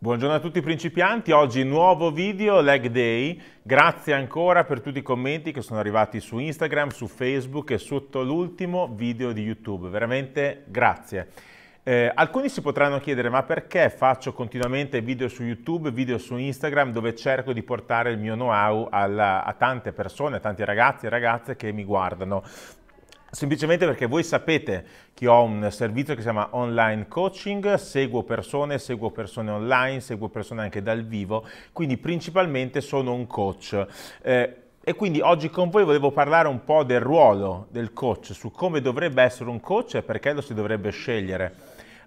Buongiorno a tutti i principianti, oggi nuovo video Leg Day, grazie ancora per tutti i commenti che sono arrivati su Instagram, su Facebook e sotto l'ultimo video di YouTube, veramente grazie. Eh, alcuni si potranno chiedere ma perché faccio continuamente video su YouTube, video su Instagram dove cerco di portare il mio know-how a tante persone, a tanti ragazzi e ragazze che mi guardano. Semplicemente perché voi sapete che ho un servizio che si chiama online coaching, seguo persone, seguo persone online, seguo persone anche dal vivo, quindi principalmente sono un coach. Eh, e quindi oggi con voi volevo parlare un po' del ruolo del coach, su come dovrebbe essere un coach e perché lo si dovrebbe scegliere.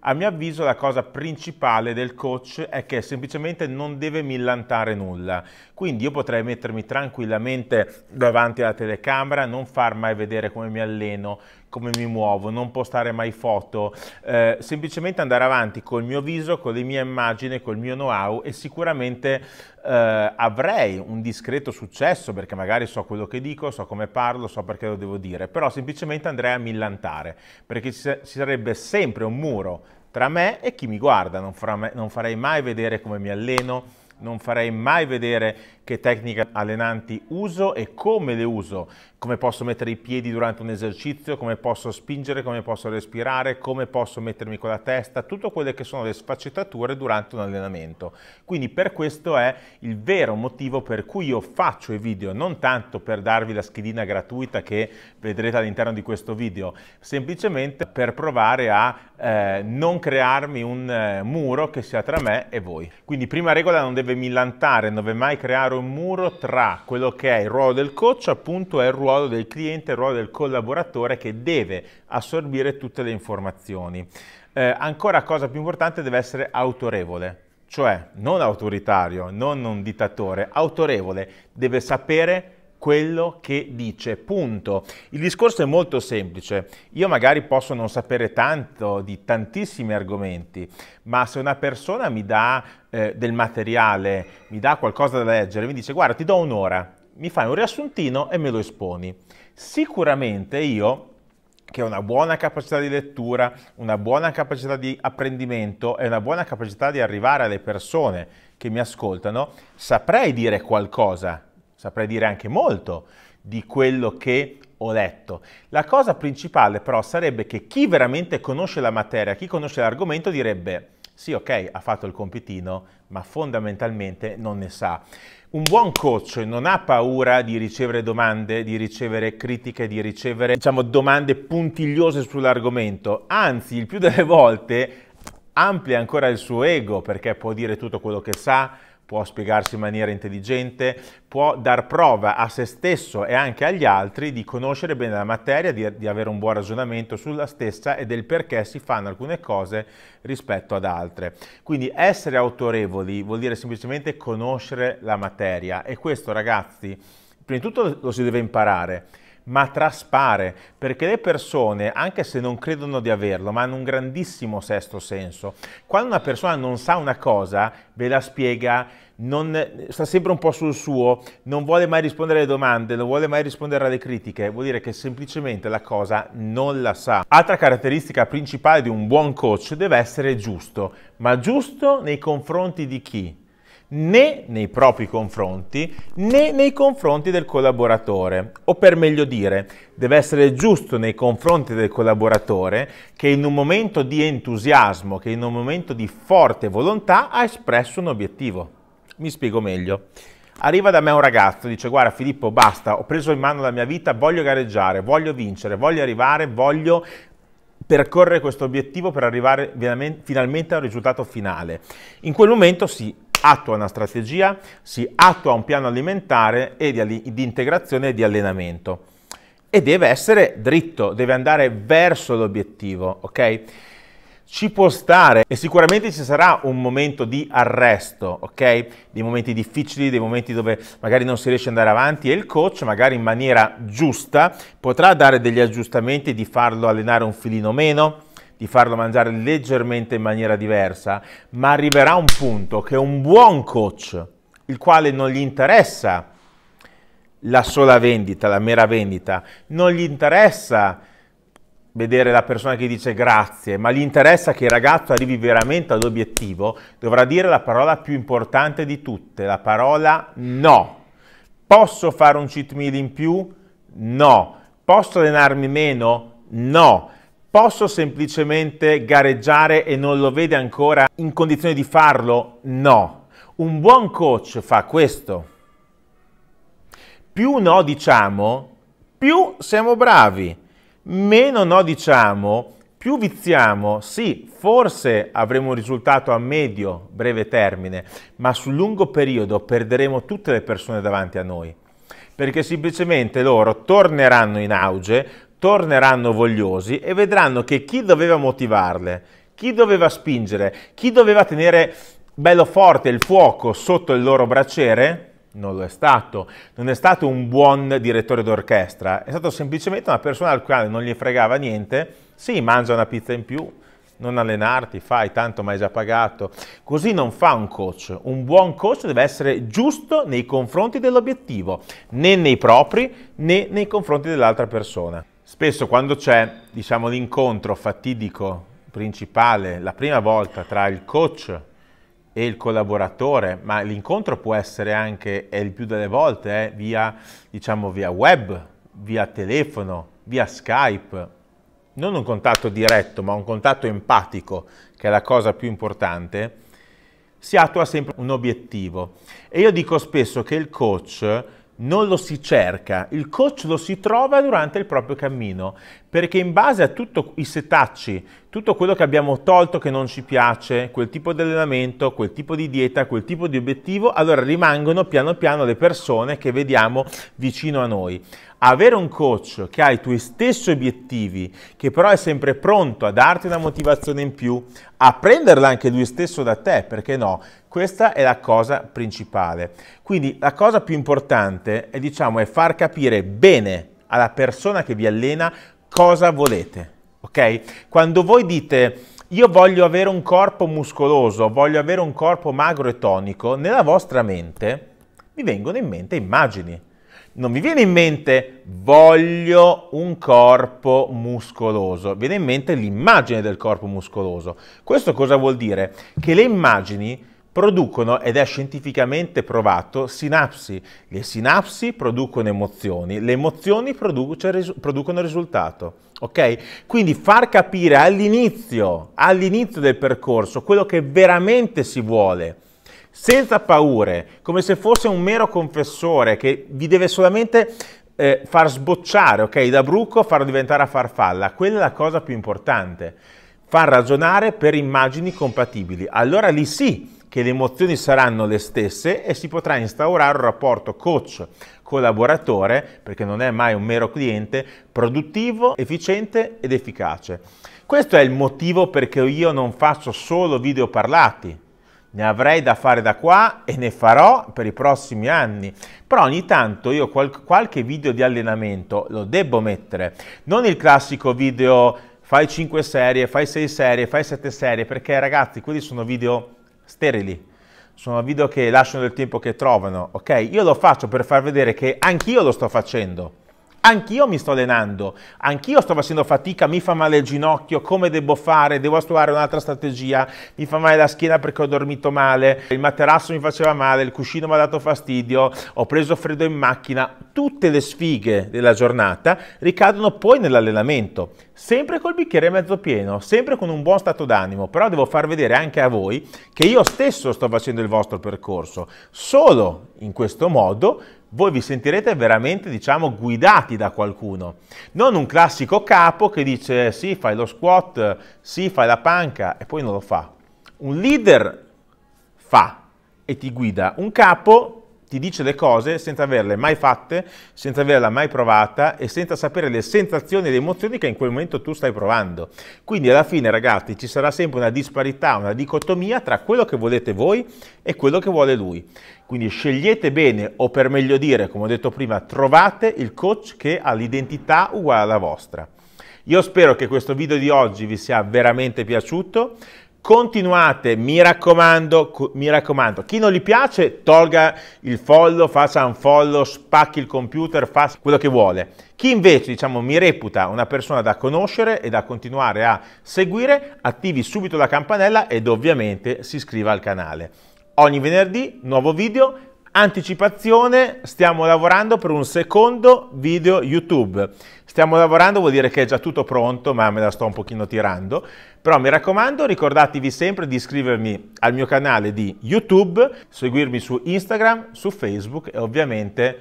A mio avviso la cosa principale del coach è che semplicemente non deve millantare nulla, quindi io potrei mettermi tranquillamente davanti alla telecamera, non far mai vedere come mi alleno, come mi muovo, non postare mai foto, eh, semplicemente andare avanti col mio viso, con le mie immagini, col mio know-how e sicuramente eh, avrei un discreto successo perché magari so quello che dico, so come parlo, so perché lo devo dire, però semplicemente andrei a millantare perché ci sarebbe sempre un muro tra me e chi mi guarda, non, me, non farei mai vedere come mi alleno, non farei mai vedere che tecniche allenanti uso e come le uso, come posso mettere i piedi durante un esercizio, come posso spingere, come posso respirare, come posso mettermi con la testa, tutte quelle che sono le sfaccettature durante un allenamento. Quindi per questo è il vero motivo per cui io faccio i video, non tanto per darvi la schedina gratuita che vedrete all'interno di questo video, semplicemente per provare a eh, non crearmi un eh, muro che sia tra me e voi. Quindi prima regola non deve millantare, non deve mai creare un un muro tra quello che è il ruolo del coach, appunto è il ruolo del cliente, il ruolo del collaboratore che deve assorbire tutte le informazioni. Eh, ancora cosa più importante deve essere autorevole, cioè non autoritario, non un dittatore, autorevole, deve sapere quello che dice, punto. Il discorso è molto semplice. Io magari posso non sapere tanto di tantissimi argomenti, ma se una persona mi dà eh, del materiale, mi dà qualcosa da leggere, mi dice guarda ti do un'ora, mi fai un riassuntino e me lo esponi. Sicuramente io che ho una buona capacità di lettura, una buona capacità di apprendimento e una buona capacità di arrivare alle persone che mi ascoltano, saprei dire qualcosa saprei dire anche molto di quello che ho letto. La cosa principale però sarebbe che chi veramente conosce la materia, chi conosce l'argomento direbbe sì ok ha fatto il compitino ma fondamentalmente non ne sa. Un buon coach non ha paura di ricevere domande, di ricevere critiche, di ricevere diciamo domande puntigliose sull'argomento, anzi il più delle volte amplia ancora il suo ego perché può dire tutto quello che sa, può spiegarsi in maniera intelligente, può dar prova a se stesso e anche agli altri di conoscere bene la materia, di, di, avere un buon ragionamento sulla stessa e del perché si fanno alcune cose rispetto ad altre. Quindi essere autorevoli vuol dire semplicemente conoscere la materia e questo ragazzi, prima di tutto lo si deve imparare ma traspare, perché le persone, anche se non credono di averlo, ma hanno un grandissimo sesto senso. Quando una persona non sa una cosa, ve la spiega, non, sta sempre un po' sul suo, non vuole mai rispondere alle domande, non vuole mai rispondere alle critiche, vuol dire che semplicemente la cosa non la sa. Altra caratteristica principale di un buon coach deve essere giusto, ma giusto nei confronti di chi? né nei propri confronti né nei confronti del collaboratore, o per meglio dire, deve essere giusto nei confronti del collaboratore che in un momento di entusiasmo, che in un momento di forte volontà ha espresso un obiettivo. Mi spiego meglio. Arriva da me un ragazzo, dice guarda Filippo basta, ho preso in mano la mia vita, voglio gareggiare, voglio vincere, voglio arrivare, voglio percorrere questo obiettivo per arrivare finalmente a un risultato finale. In quel momento si attua una strategia, si attua un piano alimentare e di, di integrazione e di allenamento. E deve essere dritto, deve andare verso l'obiettivo, ok? ci può stare e sicuramente ci sarà un momento di arresto, ok? Dei momenti difficili, dei momenti dove magari non si riesce ad andare avanti e il coach magari in maniera giusta potrà dare degli aggiustamenti di farlo allenare un filino meno, di farlo mangiare leggermente in maniera diversa, ma arriverà un punto che un buon coach, il quale non gli interessa la sola vendita, la mera vendita, non gli interessa vedere la persona che dice grazie, ma gli interessa che il ragazzo arrivi veramente all'obiettivo, dovrà dire la parola più importante di tutte, la parola no. Posso fare un cheat meal in più? No. Posso allenarmi meno? No. Posso semplicemente gareggiare e non lo vede ancora in condizione di farlo? No. Un buon coach fa questo. Più no diciamo, più siamo bravi. Meno no diciamo, più viziamo, sì, forse avremo un risultato a medio, breve termine, ma sul lungo periodo perderemo tutte le persone davanti a noi, perché semplicemente loro torneranno in auge, torneranno vogliosi e vedranno che chi doveva motivarle, chi doveva spingere, chi doveva tenere bello forte il fuoco sotto il loro bracciere, non lo è stato. Non è stato un buon direttore d'orchestra, è stato semplicemente una persona al quale non gli fregava niente. Sì, mangia una pizza in più, non allenarti, fai tanto ma hai già pagato. Così non fa un coach. Un buon coach deve essere giusto nei confronti dell'obiettivo, né nei propri né nei confronti dell'altra persona. Spesso quando c'è diciamo, l'incontro fatidico principale, la prima volta tra il coach e il collaboratore, ma l'incontro può essere anche, e il più delle volte, eh, via, diciamo, via web, via telefono, via Skype, non un contatto diretto, ma un contatto empatico, che è la cosa più importante, si attua sempre un obiettivo. E io dico spesso che il coach non lo si cerca, il coach lo si trova durante il proprio cammino, perché in base a tutti i setacci, tutto quello che abbiamo tolto che non ci piace, quel tipo di allenamento, quel tipo di dieta, quel tipo di obiettivo, allora rimangono piano piano le persone che vediamo vicino a noi avere un coach che ha i tuoi stessi obiettivi, che però è sempre pronto a darti una motivazione in più, a prenderla anche lui stesso da te, perché no? Questa è la cosa principale. Quindi la cosa più importante è, diciamo, è far capire bene alla persona che vi allena cosa volete, ok? Quando voi dite io voglio avere un corpo muscoloso, voglio avere un corpo magro e tonico, nella vostra mente vi vengono in mente immagini non vi viene in mente voglio un corpo muscoloso, viene in mente l'immagine del corpo muscoloso. Questo cosa vuol dire? Che le immagini producono, ed è scientificamente provato, sinapsi. Le sinapsi producono emozioni, le emozioni producono risultato. Ok? Quindi far capire all'inizio, all'inizio del percorso, quello che veramente si vuole senza paure, come se fosse un mero confessore che vi deve solamente eh, far sbocciare, ok? Da bruco far diventare a farfalla. Quella è la cosa più importante. Far ragionare per immagini compatibili. Allora lì sì che le emozioni saranno le stesse e si potrà instaurare un rapporto coach-collaboratore, perché non è mai un mero cliente, produttivo, efficiente ed efficace. Questo è il motivo perché io non faccio solo video parlati, ne avrei da fare da qua e ne farò per i prossimi anni. Però ogni tanto io qual qualche video di allenamento lo devo mettere, non il classico video fai 5 serie, fai 6 serie, fai 7 serie, perché ragazzi quelli sono video sterili. Sono video che lasciano del tempo che trovano, ok? Io lo faccio per far vedere che anch'io lo sto facendo Anch'io mi sto allenando, anch'io sto facendo fatica, mi fa male il ginocchio, come devo fare? Devo attuare un'altra strategia, mi fa male la schiena perché ho dormito male, il materasso mi faceva male, il cuscino mi ha dato fastidio, ho preso freddo in macchina. Tutte le sfighe della giornata ricadono poi nell'allenamento, sempre col bicchiere mezzo pieno, sempre con un buon stato d'animo, però devo far vedere anche a voi che io stesso sto facendo il vostro percorso. Solo in questo modo voi vi sentirete veramente, diciamo, guidati da qualcuno. Non un classico capo che dice sì, fai lo squat, sì, fai la panca e poi non lo fa. Un leader fa e ti guida. Un capo ti dice le cose senza averle mai fatte, senza averla mai provata e senza sapere le sensazioni e le emozioni che in quel momento tu stai provando. Quindi alla fine ragazzi ci sarà sempre una disparità, una dicotomia tra quello che volete voi e quello che vuole lui. Quindi scegliete bene o per meglio dire, come ho detto prima, trovate il coach che ha l'identità uguale alla vostra. Io spero che questo video di oggi vi sia veramente piaciuto continuate, mi raccomando, mi raccomando. Chi non gli piace, tolga il follow, faccia un follow, spacchi il computer, fa quello che vuole. Chi invece, diciamo, mi reputa una persona da conoscere e da continuare a seguire, attivi subito la campanella ed ovviamente si iscriva al canale. Ogni venerdì, nuovo video, Anticipazione, stiamo lavorando per un secondo video YouTube. Stiamo lavorando vuol dire che è già tutto pronto, ma me la sto un pochino tirando. Però mi raccomando, ricordatevi sempre di iscrivermi al mio canale di YouTube, seguirmi su Instagram, su Facebook e ovviamente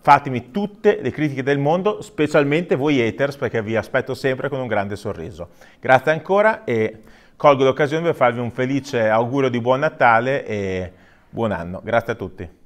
fatemi tutte le critiche del mondo, specialmente voi haters, perché vi aspetto sempre con un grande sorriso. Grazie ancora e colgo l'occasione per farvi un felice augurio di buon Natale e buon anno. Grazie a tutti.